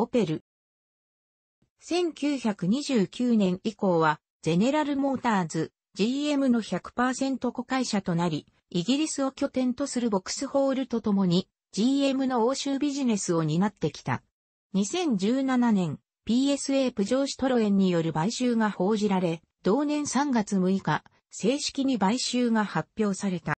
オペル。1929年以降は、ゼネラルモーターズ、GM の100%子会社となり、イギリスを拠点とするボックスホールとともに、GM の欧州ビジネスを担ってきた。2017年、PSA プジョーシトロエンによる買収が報じられ、同年3月6日、正式に買収が発表された。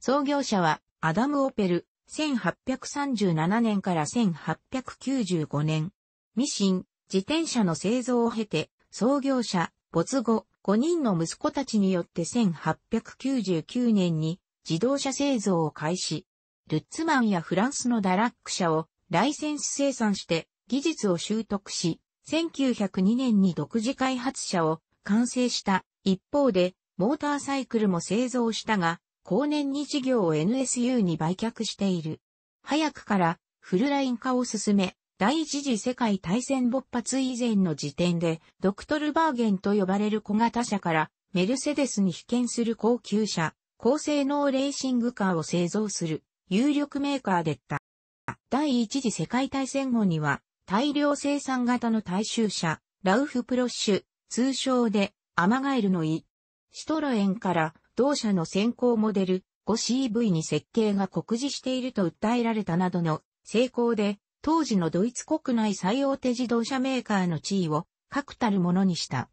創業者はアダム・オペル、1837年から1895年、ミシン、自転車の製造を経て、創業者、没後、5人の息子たちによって1899年に自動車製造を開始。ルッツマンやフランスのダラック社をライセンス生産して技術を習得し、1902年に独自開発車を完成した一方でモーターサイクルも製造したが、後年に事業を NSU に売却している。早くからフルライン化を進め、第一次世界大戦勃発以前の時点で、ドクトルバーゲンと呼ばれる小型車からメルセデスに被験する高級車、高性能レーシングカーを製造する有力メーカーでった。第一次世界大戦後には大量生産型の大衆車、ラウフプロッシュ、通称でアマガエルのイ、シトロエンから同社の先行モデル 5CV に設計が酷似していると訴えられたなどの成功で、当時のドイツ国内最大手自動車メーカーの地位を確たるものにした。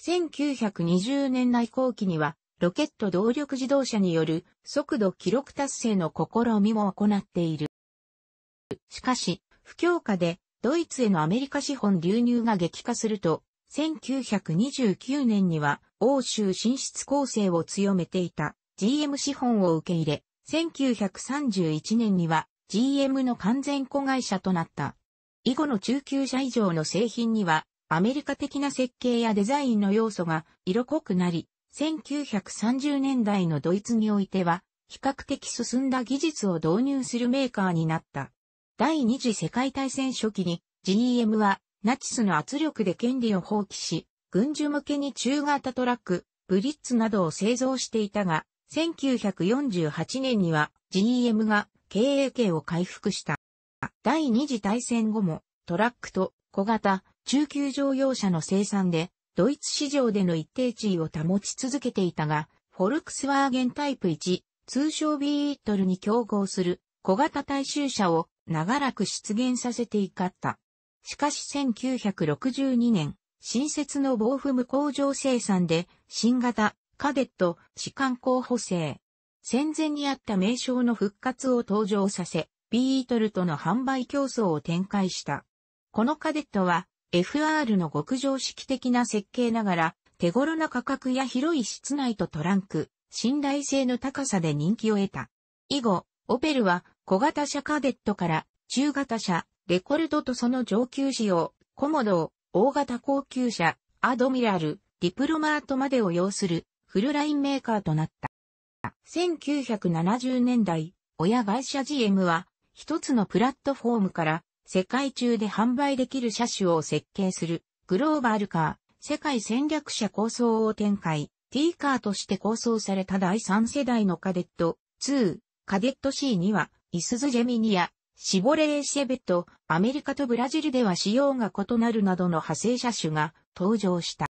1920年代後期には、ロケット動力自動車による速度記録達成の試みも行っている。しかし、不況下でドイツへのアメリカ資本流入が激化すると、1929年には欧州進出構成を強めていた GM 資本を受け入れ、1931年には GM の完全子会社となった。以後の中級者以上の製品にはアメリカ的な設計やデザインの要素が色濃くなり、1930年代のドイツにおいては比較的進んだ技術を導入するメーカーになった。第二次世界大戦初期に GM はナチスの圧力で権利を放棄し、軍需向けに中型トラック、ブリッツなどを製造していたが、1948年には GM が経営権を回復した。第二次大戦後もトラックと小型、中級乗用車の生産でドイツ市場での一定地位を保ち続けていたが、フォルクスワーゲンタイプ1、通称 B イットルに競合する小型大衆車を長らく出現させていかった。しかし1962年、新設の防腐無工場生産で、新型、カデット、士官候補生。戦前にあった名称の復活を登場させ、ビートルとの販売競争を展開した。このカデットは、FR の極上式的な設計ながら、手頃な価格や広い室内とトランク、信頼性の高さで人気を得た。以後、オペルは小型車カデットから中型車レコルドとその上級仕様、コモドー、大型高級車、アドミラル、ディプロマートまでを要するフルラインメーカーとなった。1970年代、親会社 GM は一つのプラットフォームから世界中で販売できる車種を設計するグローバルカー、世界戦略者構想を展開、T カーとして構想された第3世代のカデット2、カデット C にはイスズジェミニア、シボレーシェベット、アメリカとブラジルでは仕様が異なるなどの派生車種が登場した。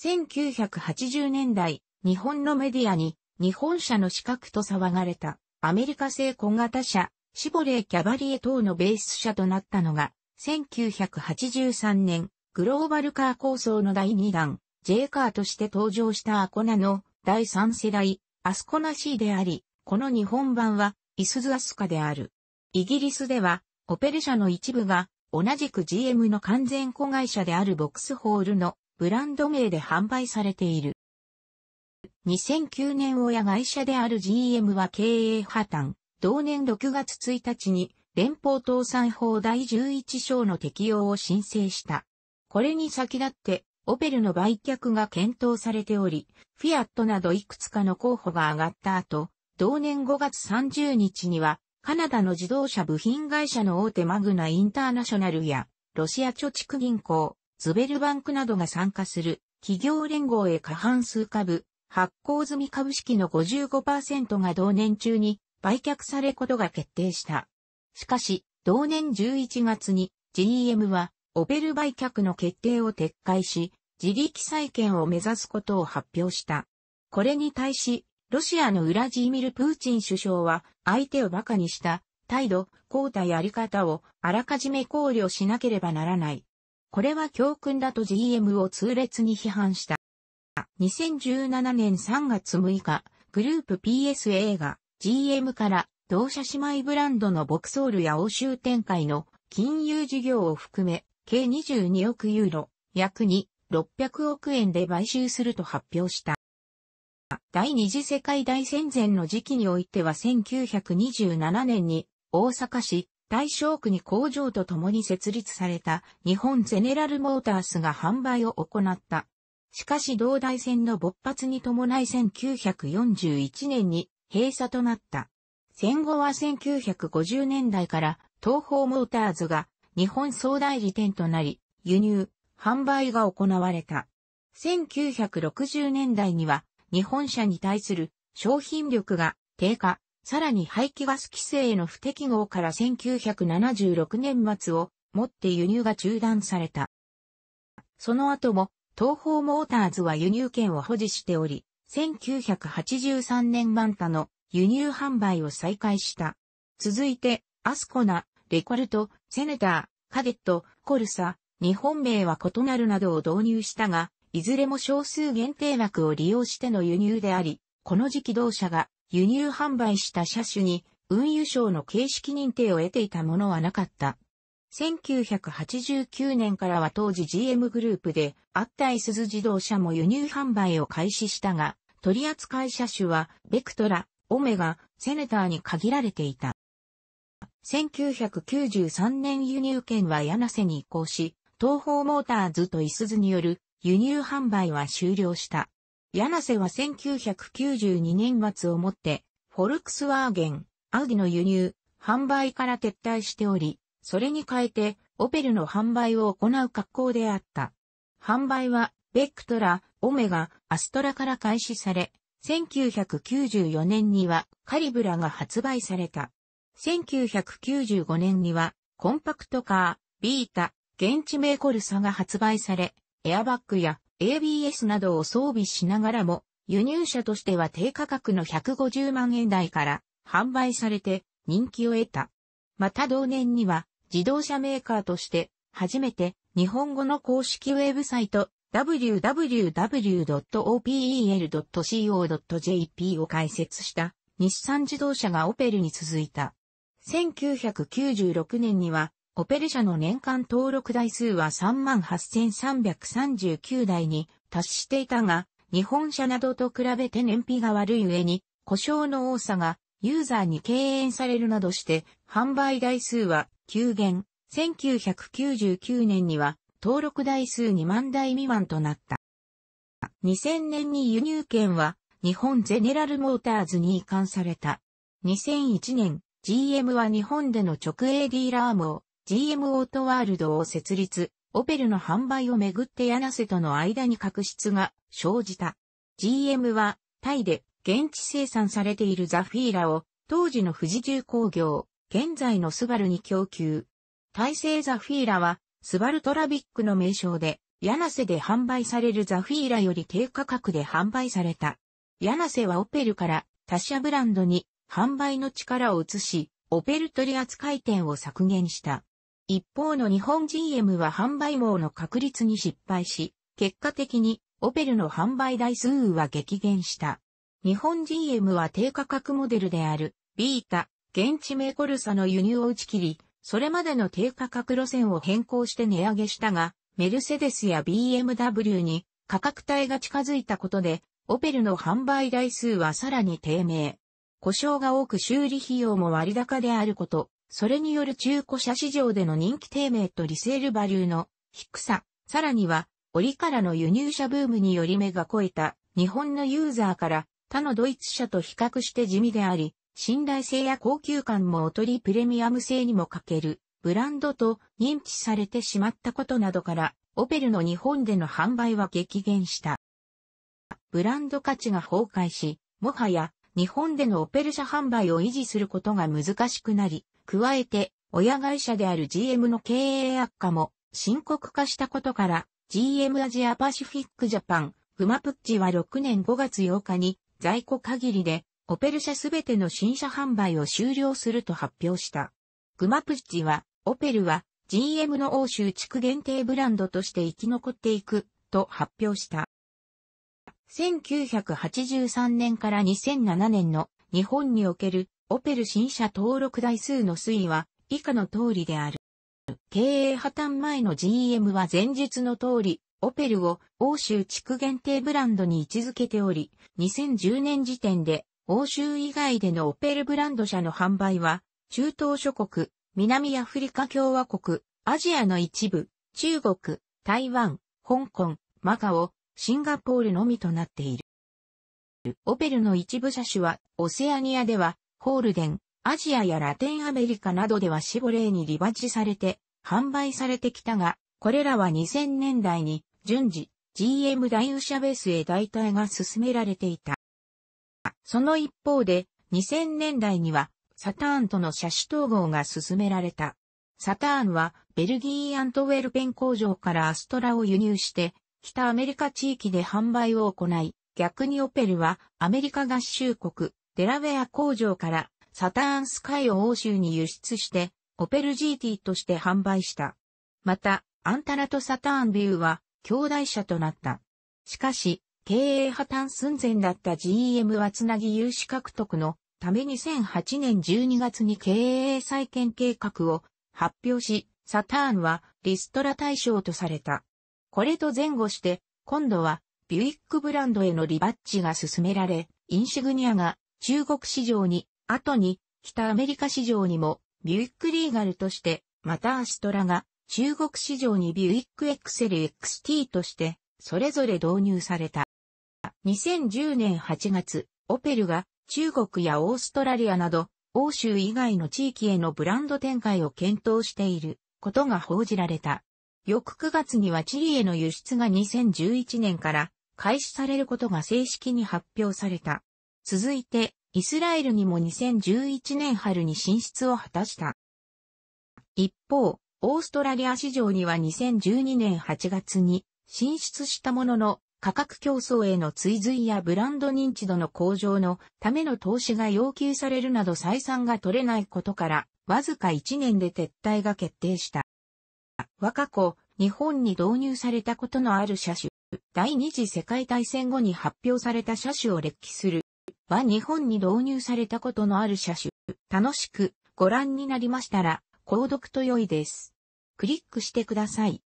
1980年代、日本のメディアに日本車の資格と騒がれたアメリカ製小型車、シボレーキャバリエ等のベース車となったのが、1983年、グローバルカー構想の第2弾、J カーとして登場したアコナの第3世代、アスコナ C であり、この日本版は、イスズアスカである。イギリスでは、オペル社の一部が、同じく GM の完全子会社であるボックスホールのブランド名で販売されている。2009年親会社である GM は経営破綻。同年6月1日に連邦倒産法第11章の適用を申請した。これに先立って、オペルの売却が検討されており、フィアットなどいくつかの候補が上がった後、同年5月30日には、カナダの自動車部品会社の大手マグナインターナショナルや、ロシア貯蓄銀行、ズベルバンクなどが参加する企業連合へ過半数株、発行済み株式の55%が同年中に売却されることが決定した。しかし、同年11月に GM はオペル売却の決定を撤回し、自力再建を目指すことを発表した。これに対し、ロシアのウラジーミル・プーチン首相は、相手を馬鹿にした、態度、交代あり方を、あらかじめ考慮しなければならない。これは教訓だと GM を痛烈に批判した。2017年3月6日、グループ PSA が GM から同社姉妹ブランドのボクソールや欧州展開の金融事業を含め、計22億ユーロ、約2、600億円で買収すると発表した。第二次世界大戦前の時期においては1927年に大阪市大正区に工場と共に設立された日本ゼネラルモータースが販売を行った。しかし同大戦の勃発に伴い1941年に閉鎖となった。戦後は1950年代から東方モーターズが日本総代理店となり輸入、販売が行われた。1960年代には日本車に対する商品力が低下、さらに排気ガス規制への不適合から1976年末をもって輸入が中断された。その後も東方モーターズは輸入権を保持しており、1983年万多の輸入販売を再開した。続いて、アスコナ、レコルト、セネター、カデット、コルサ、日本名は異なるなどを導入したが、いずれも少数限定枠を利用しての輸入であり、この時期同社が輸入販売した車種に運輸省の形式認定を得ていたものはなかった。1989年からは当時 GM グループであったいす自動車も輸入販売を開始したが、取扱い車種はベクトラ、オメガ、セネターに限られていた。1993年輸入権は柳瀬に移行し、東方モーターズといすによる輸入販売は終了した。柳瀬は1992年末をもって、フォルクスワーゲン、アウディの輸入、販売から撤退しており、それに変えて、オペルの販売を行う格好であった。販売は、ベクトラ、オメガ、アストラから開始され、1994年にはカリブラが発売された。1995年にはコンパクトカー、ビータ、現地名コルサが発売され、エアバッグや ABS などを装備しながらも、輸入車としては低価格の150万円台から販売されて人気を得た。また同年には自動車メーカーとして初めて日本語の公式ウェブサイト www.opel.co.jp を開設した日産自動車がオペルに続いた。1996年にはオペル社の年間登録台数は38,339台に達していたが、日本車などと比べて燃費が悪い上に、故障の多さがユーザーに敬遠されるなどして、販売台数は急減。1999年には登録台数2万台未満となった。2000年に輸入権は日本ゼネラルモーターズに移管された。2001年、GM は日本での直営ディーラーを GM オートワールドを設立、オペルの販売をめぐって柳瀬との間に確執が生じた。GM はタイで現地生産されているザフィーラを当時の富士重工業、現在のスバルに供給。大西ザフィーラはスバルトラビックの名称で、柳瀬で販売されるザフィーラより低価格で販売された。柳瀬はオペルから他社ブランドに販売の力を移し、オペル取扱店を削減した。一方の日本 GM は販売網の確立に失敗し、結果的にオペルの販売台数は激減した。日本 GM は低価格モデルであるビータ、現地名コルサの輸入を打ち切り、それまでの低価格路線を変更して値上げしたが、メルセデスや BMW に価格帯が近づいたことで、オペルの販売台数はさらに低迷。故障が多く修理費用も割高であること、それによる中古車市場での人気低迷とリセールバリューの低さ、さらには、折からの輸入車ブームにより目が肥えた日本のユーザーから他のドイツ車と比較して地味であり、信頼性や高級感も劣りプレミアム性にも欠けるブランドと認知されてしまったことなどから、オペルの日本での販売は激減した。ブランド価値が崩壊し、もはや日本でのオペル車販売を維持することが難しくなり、加えて、親会社である GM の経営悪化も深刻化したことから、GM アジアパシフィックジャパン、グマプッチは6年5月8日に在庫限りで、オペル社すべての新車販売を終了すると発表した。グマプッチは、オペルは GM の欧州地区限定ブランドとして生き残っていくと発表した。1983年から2007年の日本におけるオペル新車登録台数の推移は以下の通りである。経営破綻前の GM は前述の通り、オペルを欧州地区限定ブランドに位置づけており、2010年時点で欧州以外でのオペルブランド車の販売は、中東諸国、南アフリカ共和国、アジアの一部、中国、台湾、香港、マカオ、シンガポールのみとなっている。オペルの一部車種は、オセアニアでは、ホールデン、アジアやラテンアメリカなどではシボレーにリバジされて、販売されてきたが、これらは2000年代に、順次、GM 代ウシャベースへ代替が進められていた。その一方で、2000年代には、サターンとの車種統合が進められた。サターンは、ベルギーアントウェルペン工場からアストラを輸入して、北アメリカ地域で販売を行い、逆にオペルはアメリカ合衆国、デラウェア工場からサターンスカイを欧州に輸出して、オペル GT として販売した。また、アンタラとサターンビューは兄弟車となった。しかし、経営破綻寸前だった GM はつなぎ融資獲得のため2008年12月に経営再建計画を発表し、サターンはリストラ対象とされた。これと前後して、今度はビュイックブランドへのリバッジが進められ、インシグニアが中国市場に、後に、北アメリカ市場にも、ビュイックリーガルとして、またアシトラが、中国市場にビュイックエクセル XT として、それぞれ導入された。2010年8月、オペルが中国やオーストラリアなど、欧州以外の地域へのブランド展開を検討していることが報じられた。翌9月にはチリへの輸出が2011年から開始されることが正式に発表された。続いて、イスラエルにも2011年春に進出を果たした。一方、オーストラリア市場には2012年8月に進出したものの、価格競争への追随やブランド認知度の向上のための投資が要求されるなど採算が取れないことから、わずか1年で撤退が決定した。若子、日本に導入されたことのある車種、第二次世界大戦後に発表された車種を列記するは日本に導入されたことのある車種。楽しくご覧になりましたら、購読と良いです。クリックしてください。